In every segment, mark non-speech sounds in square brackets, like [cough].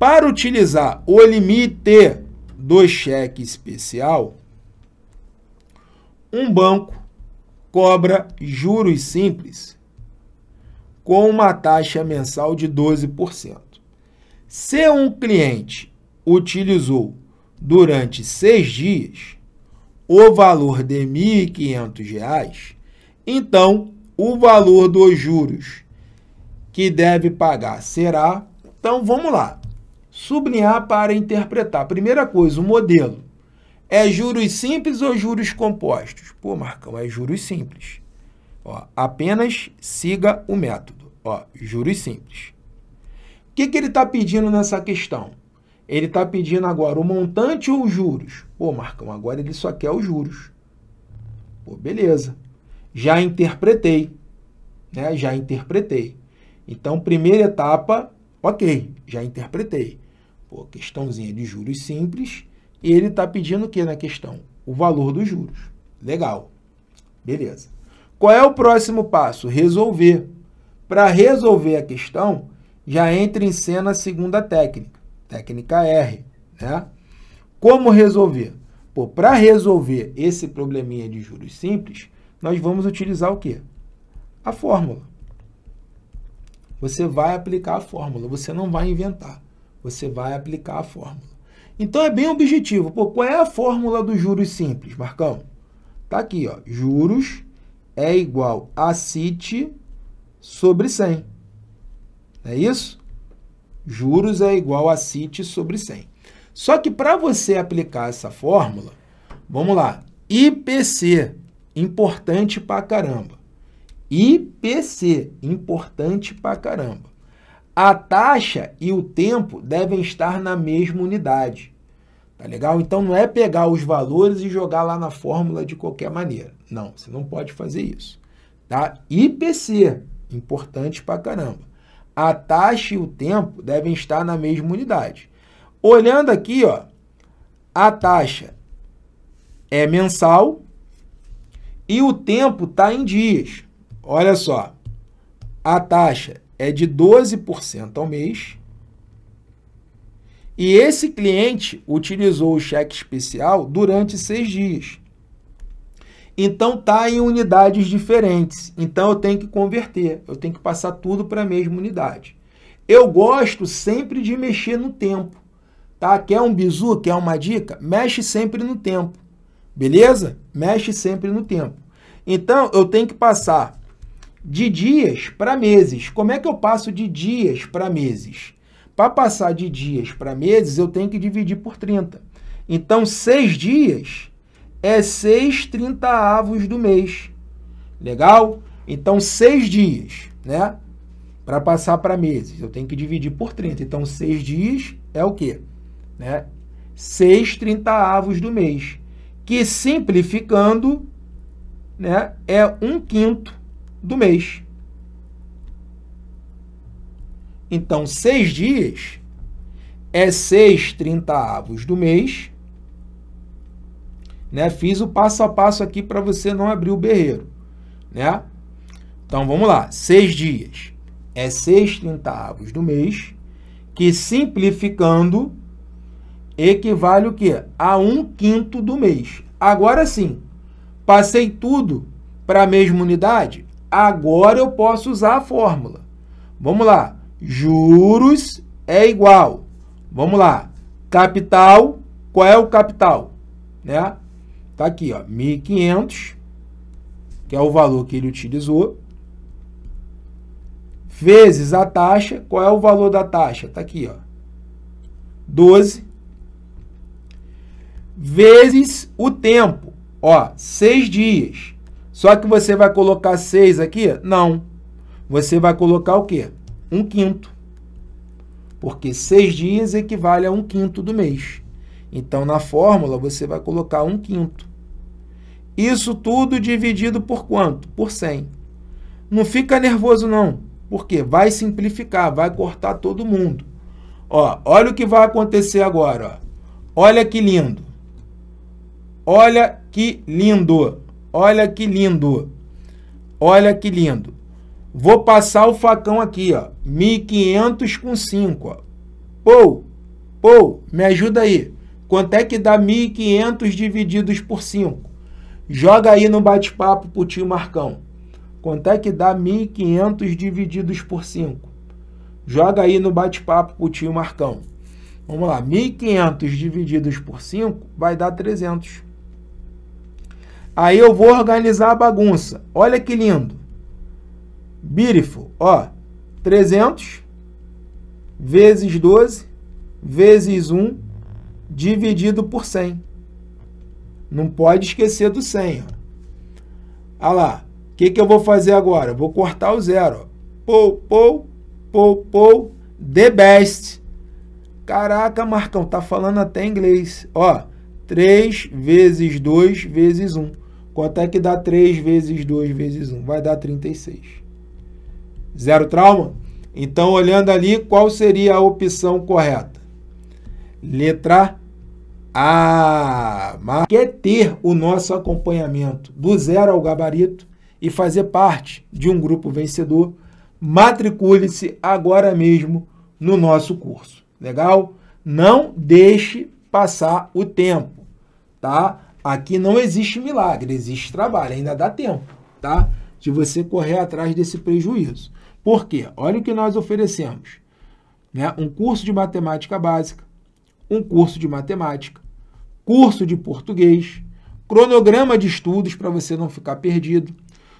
Para utilizar o limite do cheque especial, um banco cobra juros simples com uma taxa mensal de 12%. Se um cliente utilizou durante seis dias o valor de R$ 1.500, então o valor dos juros que deve pagar será. Então vamos lá. Sublinhar para interpretar. Primeira coisa, o modelo. É juros simples ou juros compostos? Pô, Marcão, é juros simples. Ó, apenas siga o método. Ó, juros simples. O que, que ele está pedindo nessa questão? Ele está pedindo agora o montante ou os juros? Pô, Marcão, agora ele só quer os juros. Pô, beleza. Já interpretei. Né? Já interpretei. Então, primeira etapa, ok, já interpretei. Pô, questãozinha de juros simples. E ele está pedindo o que na questão? O valor dos juros. Legal. Beleza. Qual é o próximo passo? Resolver. Para resolver a questão, já entra em cena a segunda técnica, técnica R. Né? Como resolver? Pô, para resolver esse probleminha de juros simples, nós vamos utilizar o quê? A fórmula. Você vai aplicar a fórmula, você não vai inventar você vai aplicar a fórmula. Então é bem objetivo. Pô, qual é a fórmula dos juros simples, Marcão? Tá aqui, ó. Juros é igual a CIT sobre 100. É isso? Juros é igual a CIT sobre 100. Só que para você aplicar essa fórmula, vamos lá, IPC, importante pra caramba. IPC, importante pra caramba. A taxa e o tempo devem estar na mesma unidade. Tá legal? Então não é pegar os valores e jogar lá na fórmula de qualquer maneira. Não, você não pode fazer isso. Tá? IPC, importante pra caramba. A taxa e o tempo devem estar na mesma unidade. Olhando aqui, ó, a taxa é mensal e o tempo está em dias. Olha só, a taxa é de 12% ao mês. E esse cliente utilizou o cheque especial durante seis dias. Então tá em unidades diferentes. Então eu tenho que converter, eu tenho que passar tudo para a mesma unidade. Eu gosto sempre de mexer no tempo, tá? Quer um bizu, quer uma dica? Mexe sempre no tempo, beleza? Mexe sempre no tempo. Então eu tenho que passar de dias para meses. Como é que eu passo de dias para meses? Para passar de dias para meses, eu tenho que dividir por 30. Então, 6 dias é seis trintaavos do mês. Legal? Então, 6 dias, né? Para passar para meses, eu tenho que dividir por 30. Então, 6 dias é o quê? Né? Seis trintaavos do mês. Que simplificando, né? É um quinto do mês. Então, seis dias é seis trintaavos do mês. Né? Fiz o passo a passo aqui para você não abrir o berreiro. Né? Então, vamos lá. Seis dias é seis trintaavos do mês, que simplificando equivale o quê? A um quinto do mês. Agora sim, passei tudo para a mesma unidade? agora eu posso usar a fórmula. Vamos lá. Juros é igual. Vamos lá. Capital, qual é o capital? Né? Tá aqui, ó, 1.500, que é o valor que ele utilizou, vezes a taxa, qual é o valor da taxa? Tá aqui, ó, 12, vezes o tempo, ó, 6 dias. Só que você vai colocar 6 aqui? Não. Você vai colocar o quê? Um quinto. Porque 6 dias equivale a um quinto do mês. Então, na fórmula, você vai colocar um quinto. Isso tudo dividido por quanto? Por 100. Não fica nervoso, não. Porque vai simplificar, vai cortar todo mundo. Ó, olha o que vai acontecer agora. Ó. Olha que lindo. Olha que lindo. Olha que lindo. Olha que lindo. Vou passar o facão aqui, ó. 1.500 com 5, ó. Pou, pou, me ajuda aí. Quanto é que dá 1.500 divididos por 5? Joga aí no bate-papo pro tio Marcão. Quanto é que dá 1.500 divididos por 5? Joga aí no bate-papo pro tio Marcão. Vamos lá, 1.500 divididos por 5 vai dar 300. Aí eu vou organizar a bagunça. Olha que lindo. Beautiful. Ó, 300 vezes 12 vezes 1 dividido por 100. Não pode esquecer do 100. Ó. Olha lá. O que, que eu vou fazer agora? vou cortar o zero. Pou, pou, pou, pou, the best. Caraca, Marcão, tá falando até inglês. Ó, 3 vezes 2 vezes 1. Quanto é que dá 3 vezes 2 vezes 1? Vai dar 36. Zero trauma? Então, olhando ali, qual seria a opção correta? Letra A. Mas quer é ter o nosso acompanhamento do zero ao gabarito e fazer parte de um grupo vencedor, matricule-se agora mesmo no nosso curso. Legal? Não deixe passar o tempo tá? Aqui não existe milagre, existe trabalho, ainda dá tempo, tá? De você correr atrás desse prejuízo. Por quê? Olha o que nós oferecemos. Né? Um curso de matemática básica, um curso de matemática, curso de português, cronograma de estudos para você não ficar perdido,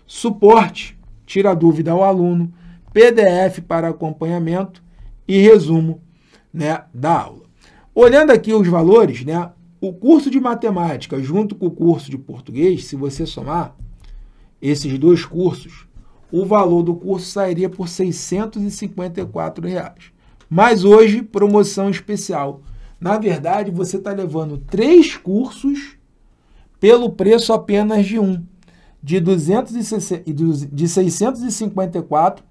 suporte, tira dúvida ao aluno, PDF para acompanhamento e resumo né, da aula. Olhando aqui os valores, né, o curso de matemática junto com o curso de português, se você somar esses dois cursos, o valor do curso sairia por R$ 654. Reais. Mas hoje, promoção especial. Na verdade, você está levando três cursos pelo preço apenas de um, de, R$ 654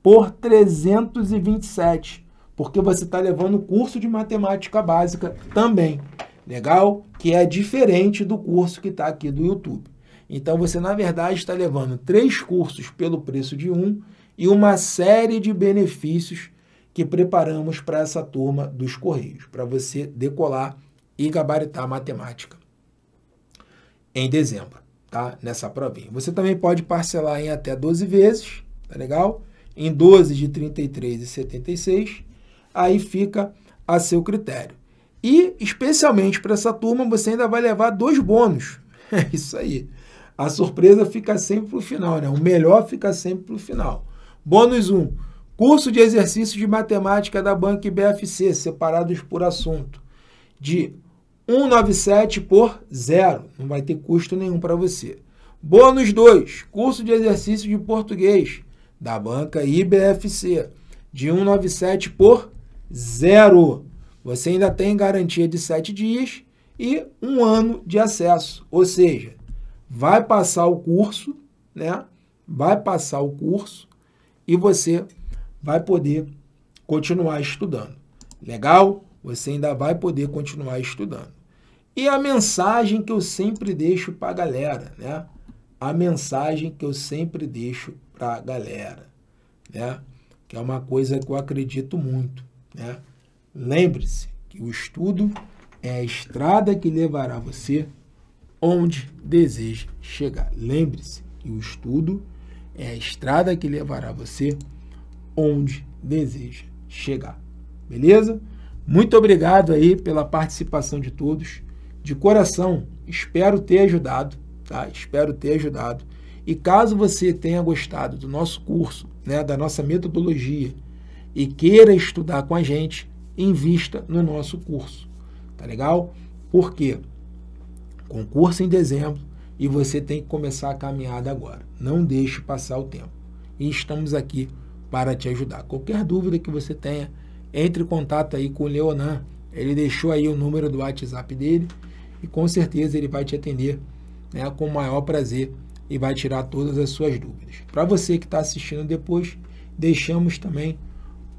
por 327, porque você está levando o curso de matemática básica também legal? Que é diferente do curso que está aqui do YouTube. Então você, na verdade, está levando três cursos pelo preço de um e uma série de benefícios que preparamos para essa turma dos Correios, para você decolar e gabaritar a matemática em dezembro, tá? Nessa provinha. Você também pode parcelar em até 12 vezes, tá legal? Em 12 de 33 e 76, aí fica a seu critério. E, especialmente para essa turma, você ainda vai levar dois bônus. [laughs] É isso aí. A surpresa fica sempre para o final, né? O melhor fica sempre para o final. Bônus 1. Um, curso de exercícios de matemática da Banca BFC, separados por assunto. De 197 por zero. Não vai ter custo nenhum para você. Bônus 2. Curso de exercícios de português da Banca IBFC. De 197 por zero. Você ainda tem garantia de 7 dias e um ano de acesso. Ou seja, vai passar o curso, né? Vai passar o curso e você vai poder continuar estudando. Legal? Você ainda vai poder continuar estudando. E a mensagem que eu sempre deixo para a galera, né? A mensagem que eu sempre deixo para a galera, né? Que é uma coisa que eu acredito muito, né? Lembre-se que o estudo é a estrada que levará você onde deseja chegar. Lembre-se que o estudo é a estrada que levará você onde deseja chegar. Beleza? Muito obrigado aí pela participação de todos. De coração, espero ter ajudado, tá? Espero ter ajudado. E caso você tenha gostado do nosso curso, né, da nossa metodologia e queira estudar com a gente, invista no nosso curso. Tá legal? Por quê? Concurso em dezembro e você tem que começar a caminhada agora. Não deixe passar o tempo. E estamos aqui para te ajudar. Qualquer dúvida que você tenha, entre em contato aí com o Leonan. Ele deixou aí o número do WhatsApp dele e com certeza ele vai te atender né, com o maior prazer e vai tirar todas as suas dúvidas. Para você que está assistindo depois, deixamos também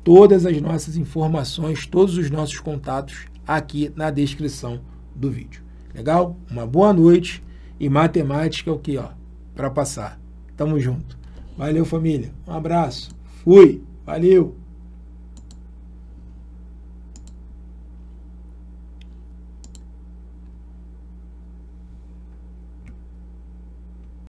todas as nossas informações, todos os nossos contatos aqui na descrição do vídeo. Legal? Uma boa noite e matemática é o que, ó, para passar. Tamo junto. Valeu, família. Um abraço. Fui. Valeu.